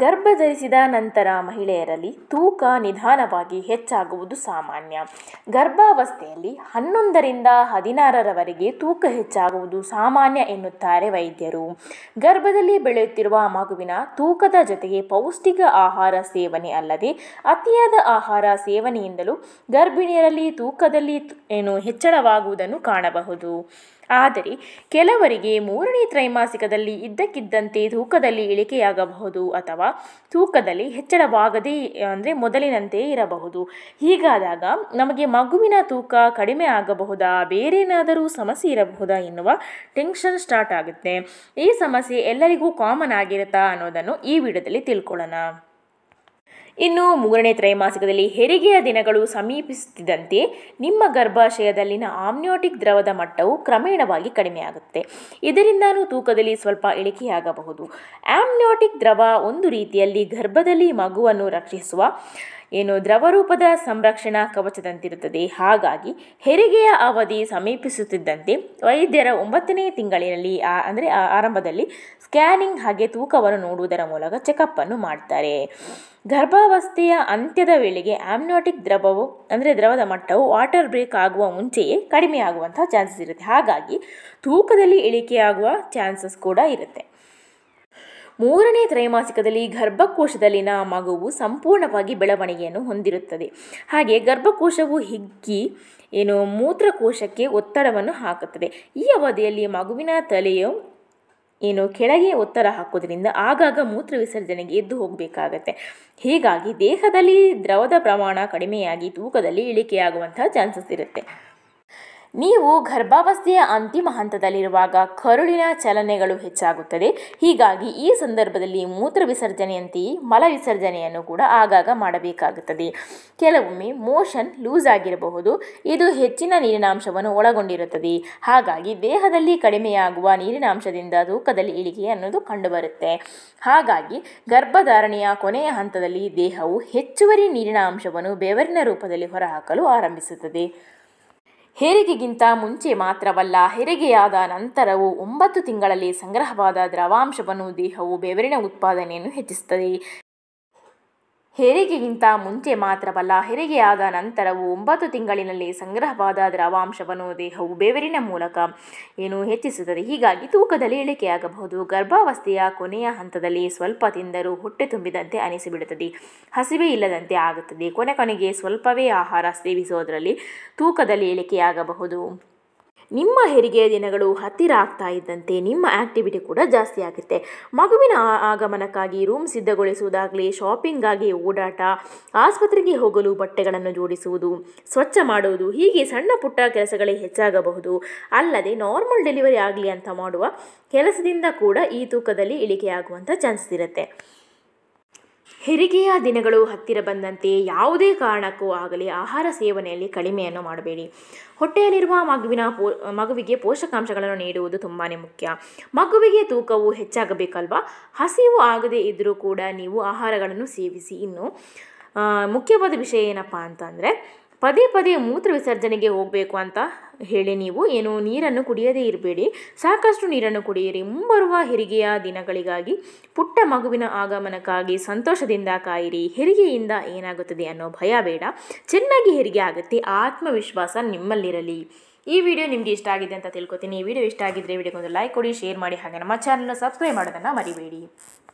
ಗರ್ಭಧರಿಸಿದ ನಂತರ ಮಹಿಳೆಯರಲ್ಲಿ ತೂಕ ನಿಧಾನವಾಗಿ ಹೆಚ್ಚಾಗುವುದು ಸಾಮಾನ್ಯ ಗರ್ಭಾವಸ್ಥೆಯಲ್ಲಿ ಹನ್ನೊಂದರಿಂದ ಹದಿನಾರರವರೆಗೆ ತೂಕ ಹೆಚ್ಚಾಗುವುದು ಸಾಮಾನ್ಯ ಎನ್ನುತ್ತಾರೆ ವೈದ್ಯರು ಗರ್ಭದಲ್ಲಿ ಬೆಳೆಯುತ್ತಿರುವ ಮಗುವಿನ ತೂಕದ ಜೊತೆಗೆ ಪೌಷ್ಟಿಕ ಆಹಾರ ಸೇವನೆ ಅಲ್ಲದೆ ಅತಿಯಾದ ಆಹಾರ ಸೇವನೆಯಿಂದಲೂ ಗರ್ಭಿಣಿಯರಲ್ಲಿ ತೂಕದಲ್ಲಿ ಏನು ಹೆಚ್ಚಳವಾಗುವುದನ್ನು ಕಾಣಬಹುದು ಆದರೆ ಕೆಲವರಿಗೆ ಮೂರನೇ ತ್ರೈಮಾಸಿಕದಲ್ಲಿ ಇದ್ದಕ್ಕಿದ್ದಂತೆ ತೂಕದಲ್ಲಿ ಇಳಿಕೆಯಾಗಬಹುದು ಅಥವಾ ತೂಕದಲ್ಲಿ ಹೆಚ್ಚಳವಾಗದೇ ಅಂದರೆ ಮೊದಲಿನಂತೆ ಇರಬಹುದು ಹೀಗಾದಾಗ ನಮಗೆ ಮಗುವಿನ ತೂಕ ಕಡಿಮೆ ಆಗಬಹುದಾ ಬೇರೇನಾದರೂ ಸಮಸ್ಯೆ ಇರಬಹುದಾ ಎನ್ನುವ ಟೆನ್ಷನ್ ಸ್ಟಾರ್ಟ್ ಆಗುತ್ತೆ ಈ ಸಮಸ್ಯೆ ಎಲ್ಲರಿಗೂ ಕಾಮನ್ ಆಗಿರುತ್ತಾ ಅನ್ನೋದನ್ನು ಈ ವಿಡಿಯೋದಲ್ಲಿ ತಿಳ್ಕೊಳ್ಳೋಣ ಇನ್ನು ಮೂರನೇ ತ್ರೈಮಾಸಿಕದಲ್ಲಿ ಹೆರಿಗೆಯ ದಿನಗಳು ಸಮೀಪಿಸುತ್ತಿದ್ದಂತೆ ನಿಮ್ಮ ಗರ್ಭಾಶಯದಲ್ಲಿನ ಆಮ್ನಿಯೋಟಿಕ್ ದ್ರವದ ಮಟ್ಟವು ಕ್ರಮೇಣವಾಗಿ ಕಡಿಮೆಯಾಗುತ್ತೆ ಇದರಿಂದಾನೂ ತೂಕದಲ್ಲಿ ಸ್ವಲ್ಪ ಇಳಿಕೆಯಾಗಬಹುದು ಆಮ್ನಿಯೋಟಿಕ್ ದ್ರವ ಒಂದು ರೀತಿಯಲ್ಲಿ ಗರ್ಭದಲ್ಲಿ ಮಗುವನ್ನು ರಕ್ಷಿಸುವ ಏನು ದ್ರವರೂಪದ ಸಂರಕ್ಷಣಾ ಕವಚದಂತಿರುತ್ತದೆ ಹಾಗಾಗಿ ಹೆರಿಗೆಯ ಅವಧಿ ಸಮೀಪಿಸುತ್ತಿದ್ದಂತೆ ವೈದ್ಯರ ಒಂಬತ್ತನೇ ತಿಂಗಳಿನಲ್ಲಿ ಅಂದರೆ ಆರಂಭದಲ್ಲಿ ಸ್ಕ್ಯಾನಿಂಗ್ ಹಾಗೆ ತೂಕವನ್ನು ನೋಡುವುದರ ಮೂಲಕ ಚೆಕಪ್ಪನ್ನು ಮಾಡ್ತಾರೆ ಗರ್ಭಾವಸ್ಥೆಯ ಅಂತ್ಯದ ವೇಳೆಗೆ ಆಮ್ನೋಟಿಕ್ ದ್ರವವು ಅಂದರೆ ದ್ರವದ ಮಟ್ಟವು ವಾಟರ್ ಬ್ರೇಕ್ ಆಗುವ ಮುಂಚೆಯೇ ಕಡಿಮೆಯಾಗುವಂಥ ಚಾನ್ಸಸ್ ಇರುತ್ತೆ ಹಾಗಾಗಿ ತೂಕದಲ್ಲಿ ಇಳಿಕೆಯಾಗುವ ಚಾನ್ಸಸ್ ಕೂಡ ಇರುತ್ತೆ ಮೂರನೇ ತ್ರೈಮಾಸಿಕದಲ್ಲಿ ಗರ್ಭಕೋಶದಲ್ಲಿನ ಮಗುವು ಸಂಪೂರ್ಣವಾಗಿ ಬೆಳವಣಿಗೆಯನ್ನು ಹೊಂದಿರುತ್ತದೆ ಹಾಗೆ ಗರ್ಭಕೋಶವು ಹಿಗ್ಗಿ ಏನು ಮೂತ್ರಕೋಶಕ್ಕೆ ಒತ್ತಡವನ್ನು ಹಾಕುತ್ತದೆ ಈ ಅವಧಿಯಲ್ಲಿ ಮಗುವಿನ ತಲೆಯು ಏನು ಕೆಳಗೆ ಒತ್ತಡ ಹಾಕೋದ್ರಿಂದ ಆಗಾಗ ಮೂತ್ರ ವಿಸರ್ಜನೆಗೆ ಎದ್ದು ಹೋಗಬೇಕಾಗತ್ತೆ ಹೀಗಾಗಿ ದೇಹದಲ್ಲಿ ದ್ರವದ ಪ್ರಮಾಣ ಕಡಿಮೆಯಾಗಿ ತೂಕದಲ್ಲಿ ಇಳಿಕೆಯಾಗುವಂತಹ ಚಾನ್ಸಸ್ ಇರುತ್ತೆ ನೀವು ಗರ್ಭಾವಸ್ಥೆಯ ಅಂತಿಮ ಹಂತದಲ್ಲಿರುವಾಗ ಕರುಳಿನ ಚಲನೆಗಳು ಹೆಚ್ಚಾಗುತ್ತದೆ ಹೀಗಾಗಿ ಈ ಸಂದರ್ಭದಲ್ಲಿ ಮೂತ್ರ ವಿಸರ್ಜನೆಯಂತೆಯೇ ಮಲ ವಿಸರ್ಜನೆಯನ್ನು ಕೂಡ ಆಗಾಗ ಮಾಡಬೇಕಾಗುತ್ತದೆ ಕೆಲವೊಮ್ಮೆ ಮೋಷನ್ ಲೂಸ್ ಆಗಿರಬಹುದು ಇದು ಹೆಚ್ಚಿನ ನೀರಿನಾಂಶವನ್ನು ಒಳಗೊಂಡಿರುತ್ತದೆ ಹಾಗಾಗಿ ದೇಹದಲ್ಲಿ ಕಡಿಮೆಯಾಗುವ ನೀರಿನಾಂಶದಿಂದ ತೂಕದಲ್ಲಿ ಇಳಿಕೆ ಅನ್ನೋದು ಕಂಡುಬರುತ್ತೆ ಹಾಗಾಗಿ ಗರ್ಭಧಾರಣೆಯ ಕೊನೆಯ ಹಂತದಲ್ಲಿ ದೇಹವು ಹೆಚ್ಚುವರಿ ನೀರಿನ ಅಂಶವನ್ನು ಬೆವರಿನ ರೂಪದಲ್ಲಿ ಹೊರಹಾಕಲು ಆರಂಭಿಸುತ್ತದೆ ಹೆರಿಗೆಗಿಂತ ಮುಂಚೆ ಮಾತ್ರವಲ್ಲ ಹೆರಿಗೆಯಾದ ನಂತರವೂ ಒಂಬತ್ತು ತಿಂಗಳಲ್ಲಿ ಸಂಗ್ರಹವಾದ ದ್ರವಾಂಶವನ್ನು ದೇಹವು ಬೆವರಿನ ಉತ್ಪಾದನೆಯನ್ನು ಹೆಚ್ಚಿಸುತ್ತದೆ ಹೆರಿಗೆಗಿಂತ ಮುಂಚೆ ಮಾತ್ರವಲ್ಲ ಹೆರಿಗೆಯಾದ ನಂತರವೂ ಒಂಬತ್ತು ತಿಂಗಳಿನಲ್ಲಿ ಸಂಗ್ರಹವಾದ ದ್ರವಾಂಶವನ್ನು ದೇಹವು ಬೇವರಿನ ಮೂಲಕ ಏನು ಹೆಚ್ಚಿಸುತ್ತದೆ ಹೀಗಾಗಿ ತೂಕದಲ್ಲಿ ಇಳಿಕೆಯಾಗಬಹುದು ಗರ್ಭಾವಸ್ಥೆಯ ಕೊನೆಯ ಹಂತದಲ್ಲಿ ಸ್ವಲ್ಪ ತಿಂದರೂ ಹೊಟ್ಟೆ ತುಂಬಿದಂತೆ ಅನಿಸಿಬಿಡುತ್ತದೆ ಹಸಿವೆ ಇಲ್ಲದಂತೆ ಆಗುತ್ತದೆ ಕೊನೆ ಕೊನೆಗೆ ಸ್ವಲ್ಪವೇ ಆಹಾರ ಸೇವಿಸೋದರಲ್ಲಿ ತೂಕದಲ್ಲಿ ಇಳಿಕೆಯಾಗಬಹುದು ನಿಮ್ಮ ಹೆರಿಗೆಯ ದಿನಗಳು ಹತ್ತಿರ ಆಗ್ತಾ ಇದ್ದಂತೆ ನಿಮ್ಮ ಆಕ್ಟಿವಿಟಿ ಕೂಡ ಜಾಸ್ತಿ ಆಗುತ್ತೆ ಮಗುವಿನ ಆಗಮನಕ್ಕಾಗಿ ರೂಮ್ ಸಿದ್ಧಗೊಳಿಸುವುದಾಗಲಿ ಆಗಿ ಓಡಾಟ ಆಸ್ಪತ್ರೆಗೆ ಹೋಗಲು ಬಟ್ಟೆಗಳನ್ನು ಜೋಡಿಸುವುದು ಸ್ವಚ್ಛ ಮಾಡುವುದು ಹೀಗೆ ಸಣ್ಣ ಪುಟ್ಟ ಕೆಲಸಗಳೇ ಹೆಚ್ಚಾಗಬಹುದು ಅಲ್ಲದೆ ನಾರ್ಮಲ್ ಡೆಲಿವರಿ ಆಗಲಿ ಅಂತ ಮಾಡುವ ಕೆಲಸದಿಂದ ಕೂಡ ಈ ತೂಕದಲ್ಲಿ ಇಳಿಕೆಯಾಗುವಂಥ ಚಾನ್ಸಸ್ ಇರುತ್ತೆ ಹೆರಿಗೆಯ ದಿನಗಳು ಹತ್ತಿರ ಬಂದಂತೆ ಯಾವುದೇ ಕಾರಣಕ್ಕೂ ಆಗಲಿ ಆಹಾರ ಸೇವನೆಯಲ್ಲಿ ಕಡಿಮೆಯನ್ನು ಮಾಡಬೇಡಿ ಹೊಟ್ಟೆಯಲ್ಲಿರುವ ಮಗುವಿನ ಪೋ ಮಗುವಿಗೆ ಪೋಷಕಾಂಶಗಳನ್ನು ನೀಡುವುದು ತುಂಬಾ ಮುಖ್ಯ ಮಗುವಿಗೆ ತೂಕವು ಹೆಚ್ಚಾಗಬೇಕಲ್ವಾ ಹಸಿವು ಆಗದೇ ಇದ್ದರೂ ಕೂಡ ನೀವು ಆಹಾರಗಳನ್ನು ಸೇವಿಸಿ ಇನ್ನು ಮುಖ್ಯವಾದ ವಿಷಯ ಏನಪ್ಪ ಅಂತಂದರೆ ಪದೇ ಪದೇ ಮೂತ್ರ ವಿಸರ್ಜನೆಗೆ ಹೋಗಬೇಕು ಅಂತ ಹೇಳಿ ನೀವು ಏನು ನೀರನ್ನು ಕುಡಿಯದೇ ಇರಬೇಡಿ ಸಾಕಷ್ಟು ನೀರನ್ನು ಕುಡಿಯಿರಿ ಮುಂಬರುವ ಹೆರಿಗೆಯ ದಿನಗಳಿಗಾಗಿ ಪುಟ್ಟ ಮಗುವಿನ ಆಗಮನಕ್ಕಾಗಿ ಸಂತೋಷದಿಂದ ಕಾಯಿರಿ ಹೆರಿಗೆಯಿಂದ ಏನಾಗುತ್ತದೆ ಅನ್ನೋ ಭಯ ಬೇಡ ಚೆನ್ನಾಗಿ ಹೆರಿಗೆ ಆಗುತ್ತೆ ಆತ್ಮವಿಶ್ವಾಸ ನಿಮ್ಮಲ್ಲಿರಲಿ ಈ ವಿಡಿಯೋ ನಿಮಗೆ ಇಷ್ಟ ಆಗಿದೆ ಅಂತ ತಿಳ್ಕೊತೀನಿ ಈ ವಿಡಿಯೋ ಇಷ್ಟ ಆಗಿದ್ದರೆ ವಿಡಿಯೋ ಒಂದು ಲೈಕ್ ಕೊಡಿ ಶೇರ್ ಮಾಡಿ ಹಾಗೆ ನಮ್ಮ ಚಾನಲ್ನ ಸಬ್ಸ್ಕ್ರೈಬ್ ಮಾಡೋದನ್ನು ಮರಿಬೇಡಿ